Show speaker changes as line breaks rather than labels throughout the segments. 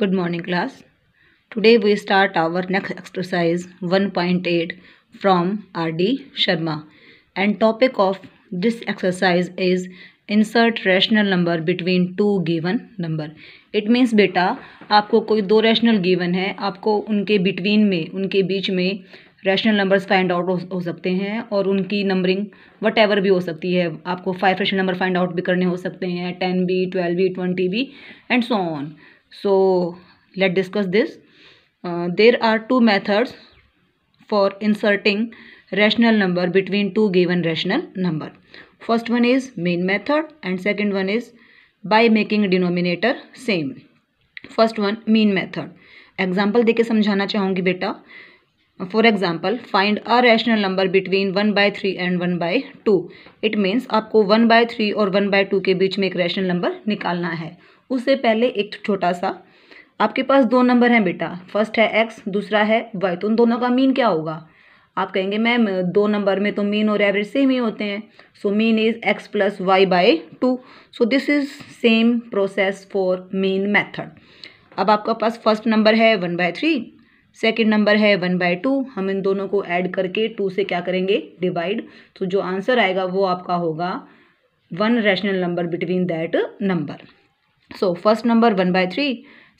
Good morning class. Today we start our next exercise 1.8 from R.D. Sharma and topic of this exercise is insert rational number between two given number. It means बेटा आपको कोई दो rational given है आपको उनके between में उनके बीच में रैशनल नंबर्स फाइंड आउट हो, हो सकते हैं और उनकी नंबरिंग वट एवर भी हो सकती है आपको five rational number find out भी करने हो सकते हैं टेन भी ट्वेल्व भी ट्वेंटी भी and so on so let discuss this uh, there are two methods for inserting rational number between two given rational number first one is main method and second one is by making denominator same first one mean method example देके समझाना चाहूँगी बेटा for example find a rational number between one by three and one by two it means आपको one by three और one by two के बीच में एक rational number निकालना है उससे पहले एक छोटा सा आपके पास दो नंबर हैं बेटा फर्स्ट है एक्स दूसरा है वाई तो उन दोनों का मीन क्या होगा आप कहेंगे मैम दो नंबर में तो मीन और एवरेज सेम ही होते हैं so mean is X plus Y by two so this is same process for mean method अब आपका पास फर्स्ट नंबर है one by three second number है वन बाय टू हम इन दोनों को ऐड करके टू से क्या करेंगे डिवाइड तो जो आंसर आएगा वो आपका होगा one rational number between that number so first number one by three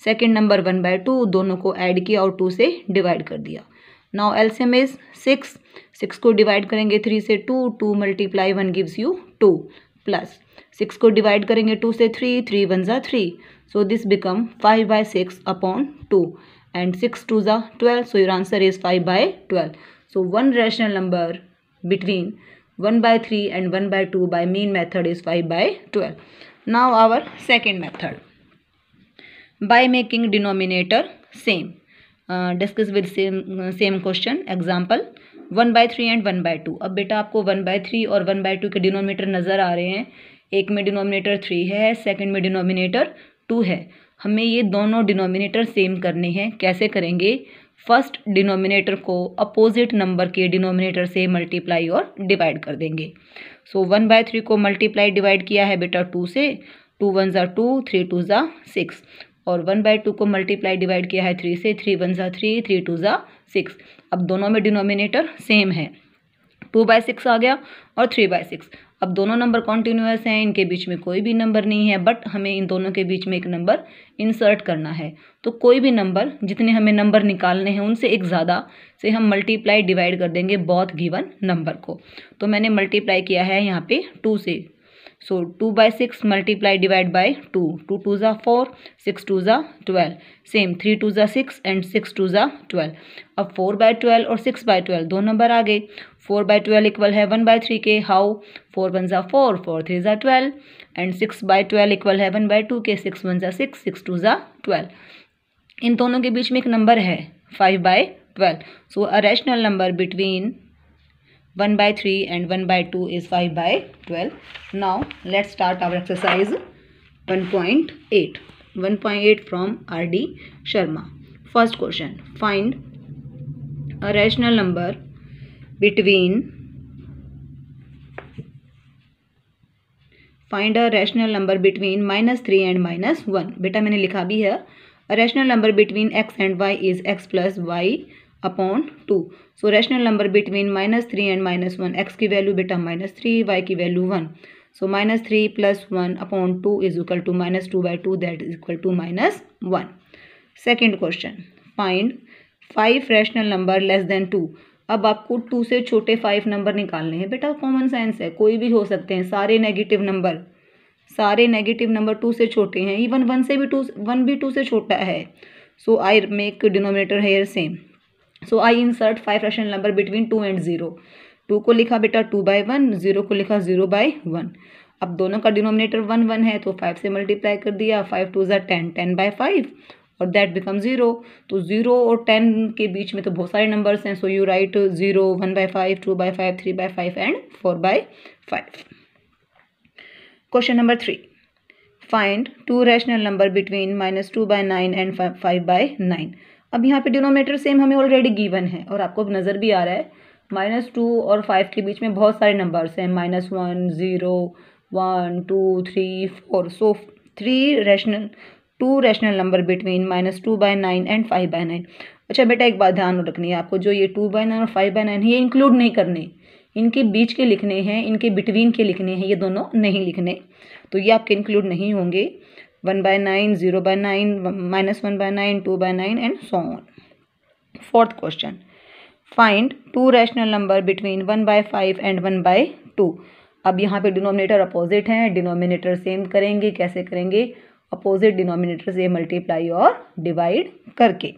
second number one by two दोनों को ऐड किया और टू से डिवाइड कर दिया now LCM is six six को डिवाइड करेंगे थ्री से two two multiply one gives you two plus six को डिवाइड करेंगे टू से थ्री थ्री वन ज़ा three so this become five by six upon two and six two ज़ा twelve so your answer is five by twelve so one rational number between one by three and one by two by mean method is five by twelve now our second method by making denominator same uh, discuss with same question uh, same question example one by three and one by two अब बेटा आपको one by three और one by two के denominator नज़र आ रहे हैं एक में डिनोमिनेटर थ्री है सेकंड में डिनोमिनेटर टू है हमें ये दोनों डिनोमिनेटर सेम करने हैं कैसे करेंगे फर्स्ट डिनोमिनेटर को अपोजिट नंबर के डिनोमिनेटर से मल्टीप्लाई और डिवाइड कर देंगे सो वन बाय थ्री को मल्टीप्लाई डिवाइड किया है बेटा टू से टू वन ज़ा टू थ्री टू ज़ा सिक्स और वन बाय टू को मल्टीप्लाई डिवाइड किया है थ्री से थ्री वन ज़ा थ्री थ्री टू ज़ा सिक्स अब दोनों में डिनोमिनेटर सेम है टू बाय सिक्स आ गया और थ्री बाय सिक्स अब दोनों नंबर कॉन्टीन्यूस हैं इनके बीच में कोई भी नंबर नहीं है बट हमें इन दोनों के बीच में एक नंबर इंसर्ट करना है तो कोई भी नंबर जितने हमें नंबर निकालने हैं उनसे एक ज़्यादा से हम मल्टीप्लाई डिवाइड कर देंगे बहुत गिवन नंबर को तो मैंने मल्टीप्लाई किया है यहाँ पे टू से so two by six multiply divide by two two two ज़ा फोर सिक्स टू ज़ा ट्वेल्व सेम थ्री टू ज़ा सिक्स एंड सिक्स टू ज़ा ट्वेल्व अब फोर बाई ट्वेल्व और सिक्स बाई ट्वेल्व दो नंबर आ गए फोर बाई ट्वेल्व इक्वल है वन बाई थ्री के हाउ फोर वन ज़ा फोर फोर थ्री ज़ा twelve and six by twelve equal है वन बाई टू के सिक्स वन ज़ा सिक्स सिक्स टू ज़ा ट्वेल्व इन दोनों के बीच में एक नंबर है five by twelve so a rational number between one by three and one by two is five by twelve now let start our exercise one point eight one point eight from R D Sharma first question find a rational number between find a rational number between minus three and minus one बेटा मैंने लिखा भी है rational number between X and Y is X plus Y upon two so rational number between minus three and minus one X की value बेटा minus three Y की value one so minus three plus one upon two is equal to minus two by two that is equal to minus one second question find five rational number less than two अब आपको to से छोटे five number निकालने हैं बेटा common science है कोई भी हो सकते हैं सारे नेगेटिव नंबर सारे नेगेटिव नंबर टू से छोटे हैं इवन वन से भी टू वन भी टू से छोटा है so I make denominator here same so I insert five rational number between two and zero two को लिखा बेटा टू बाई वन ज़ीरो को लिखा ज़ीरो बाई वन अब दोनों का डिनोमिनेटर वन वन है तो फाइव से मल्टीप्लाई कर दिया फाइव टू ज़ा टेन टेन बाई फाइव और दैट बिकम ज़ीरो तो ज़ीरो और टेन के बीच में तो बहुत सारे नंबर्स हैं so you write zero one by five two by five three by five and four by five question number three find two rational number between minus two by nine and five by nine अब यहाँ पे denominator same हमें already given है और आपको अब नज़र भी आ रहा है माइनस टू और फाइव के बीच में बहुत सारे नंबर्स हैं minus one zero one two three four so three rational two rational number between minus two by nine and five by nine अच्छा बेटा एक बात ध्यान रखनी है आपको जो ये टू बाय नाइन और फाइव बाय नाइन है ये इंक्लूड नहीं करने इनके बीच के लिखने हैं इनके बिटवीन के लिखने हैं ये दोनों नहीं लिखने तो ये आपके इंक्लूड नहीं होंगे one by nine zero by nine minus one by nine two by nine and so on fourth question find two rational number between one by five and one by two अब यहाँ पे denominator opposite हैं denominator same करेंगे कैसे करेंगे opposite denominator से multiply और divide करके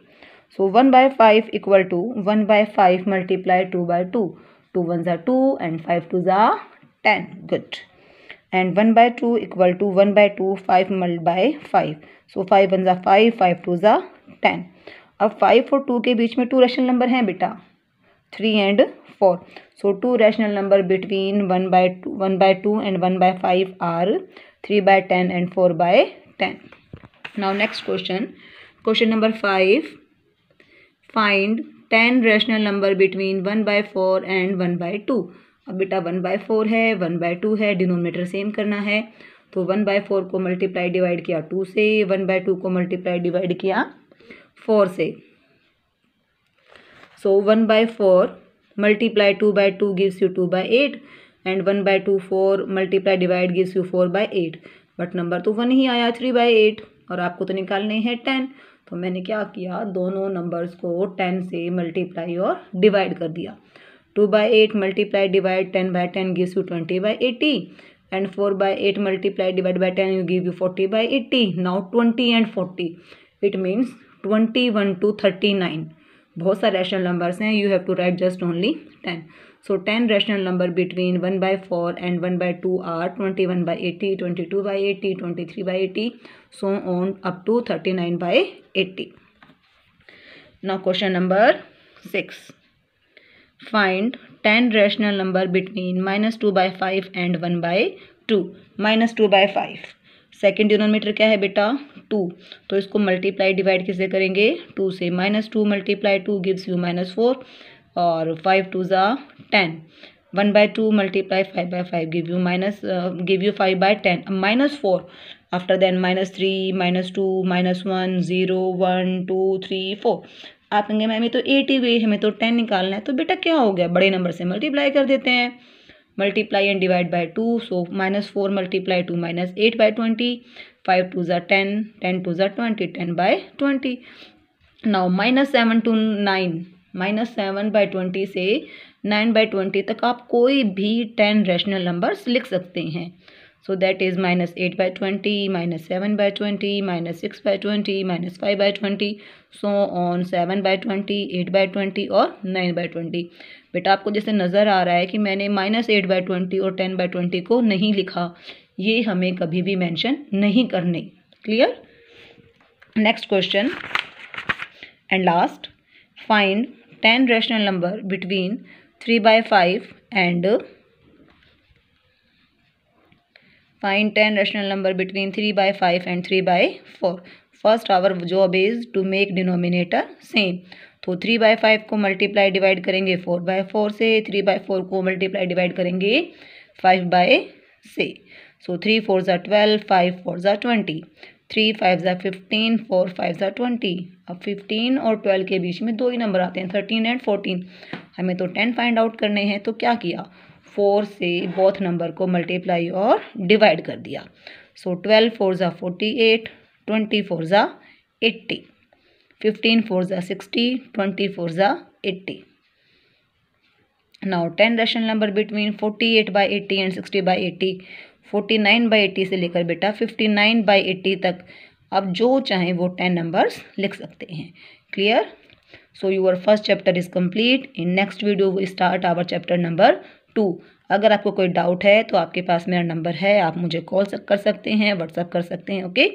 so one by five equal to one by five multiply two by two two one ज़ा टू एंड फाइव टू ज़ा ten good and one by two equal to one by two five मल by five so five one ज़ा five five two ज़ा ten अब five और two के बीच में टू रैशनल नंबर हैं बेटा three and four so two rational number between one by two one by two and one by five are three by ten and four by ten now next question question number five find ten rational number between one by four and one by two अब बेटा one by four है one by two है denominator same करना है तो one by four को multiply divide किया two से वन बाय टू को मल्टीप्लाई डिवाइड किया फोर से so one by four multiply two by two gives you two by eight and one by two four multiply divide gives you four by eight but number तो one ही आया three by eight और आपको तो निकालने हैं ten तो मैंने क्या किया दोनों नंबर्स को टेन से मल्टीप्लाई और डिवाइड कर दिया two by eight multiply divide ten by ten gives you twenty by eighty and four by eight multiply divide by ten you give you forty by eighty now twenty and forty it means twenty one two thirty nine बहुत सारे rational numbers हैं you have to write just only ten so ten rational number between one by four and one by two are twenty one by eighty twenty two by eighty twenty three by eighty so on up to thirty nine by eighty now question number six find ten rational number between minus two by five and one by two minus two by five second denominator क्या है बेटा to तो इसको multiply divide किससे करेंगे two से minus two multiply two gives you minus four और five two ज़ा ten one by two multiply five by five give you minus give you five by ten minus four after then minus three minus two minus one zero one two three four आप कहेंगे ma'am ये तो eighty गई हमें तो ten निकालना है तो बेटा क्या हो गया बड़े नंबर से मल्टीप्लाई कर देते हैं multiply and divide by two so minus four multiply two minus eight by twenty five two ज़ा ten ten two are twenty ten by twenty now minus seven two nine minus seven by twenty से nine by twenty तक आप कोई भी ten rational numbers लिख सकते हैं so that is minus 8 by 20 minus 7 by 20 minus 6 by 20 minus 5 by 20 so on 7 by 20 8 by 20 और 9 by 20 बेटा आपको जैसे नज़र आ रहा है कि मैंने माइनस एट बाई ट्वेंटी और टेन बाई ट्वेंटी को नहीं लिखा ये हमें कभी भी मैंशन नहीं करने clear next question and last find ten rational number between three by five and find ten rational number between three by five and three by four first our job is to make denominator same तो three by five को multiply divide करेंगे four by four से three by four को multiply divide करेंगे five by से so three four are twelve five four are twenty three five are fifteen four five are twenty अब fifteen और twelve के बीच में दो ही नंबर आते हैं थर्टीन एंड फोर्टीन हमें तो टेन फाइंड आउट करने हैं तो क्या किया फोर से बोथ नंबर को मल्टीप्लाई और डिवाइड कर दिया so twelve four are forty eight twenty four are eighty fifteen four are sixty twenty four are eighty now ten rational number between forty eight by eighty and sixty by eighty forty nine by eighty से लेकर बेटा fifty nine by eighty तक आप जो चाहें वो ten numbers लिख सकते हैं clear so your first chapter is complete in next video we start our chapter number two अगर आपको कोई डाउट है तो आपके पास मेरा नंबर है आप मुझे कॉल कर सकते हैं व्हाट्सअप कर सकते हैं okay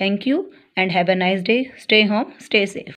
thank you and have a nice day stay home stay safe